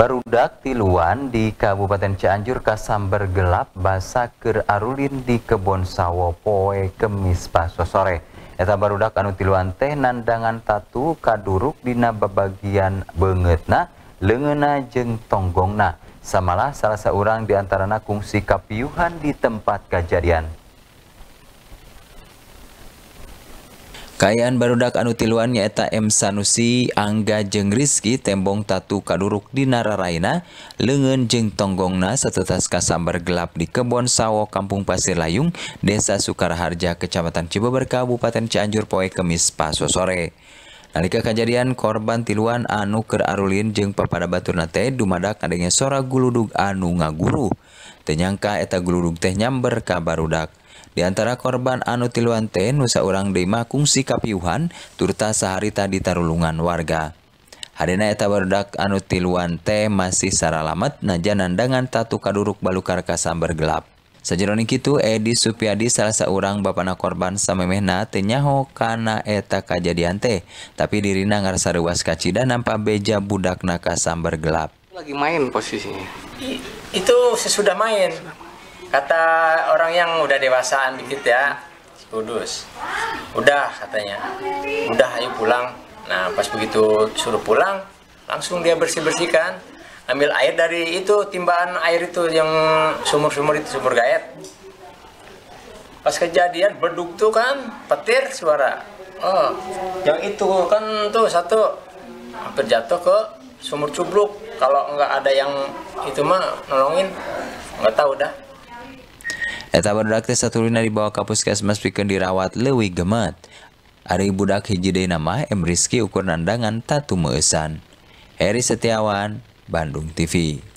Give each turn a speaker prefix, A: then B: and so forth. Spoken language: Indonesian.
A: Barudak Tiluan di Kabupaten Cianjur Kasamber gelap basa ker arulin di Kebon Sawo Poe Kemis Paso sore. Eta barudak anu tiluan teh nandangan tatu kaduruk dina babagian bengetna lengena jeng tonggongna. Samalah salah seorang diantarana kungsi kapiuhan di tempat kejadian. Kayaan barudak anu tiluan nyaeta M Sanusi, Angga Jeng Rizki tembong tatu kaduruk di Nararaina, leungeun Jeng tonggongna satetas kasambar gelap di Kebon Sawo Kampung Pasir Layung, Desa Sukaraharja, Kecamatan Cibubur, Kabupaten Cianjur poe Kemis paso sore. Nalika kejadian korban tiluan anu ker arulin Jeng papada baturna nate, dumadak adanya sora guludug anu ngaguru. Tenyangka eta guluduk teh nyamber ka barudak. Di antara korban anu tiluante, nusa orang delima kungsi kapiuhan, turta saharita di tarulungan warga. Hadina eta barudak anu tiluante masih saralamet, najan nandangan tatu kaduruk balukar kasamber gelap. Sajeroning kitu Edi Supiadi salah seorang bapana korban samemehna teu nyaho kana eta kajadian teh, tapi dirina ngarsarewas kacida nampak beja budakna kasamber gelap.
B: Lagi main posisinya. I, itu sesudah main. Sesudah main kata orang yang udah dewasaan dikit ya kudus udah katanya udah ayo pulang nah pas begitu suruh pulang langsung dia bersih bersihkan ambil air dari itu timbangan air itu yang sumur sumur itu sumur gayet pas kejadian beduk tuh kan petir suara oh yang itu kan tuh satu hampir jatuh ke sumur cubluk kalau nggak ada yang itu mah nolongin nggak tahu dah
A: Eta budak teh satulina dibawa ke puskesmas pikeun dirawat leuwih gemet. Ari budak hiji deuna mah M Rizki ukur nandangan tatu meusan. Heri Setiawan, Bandung TV.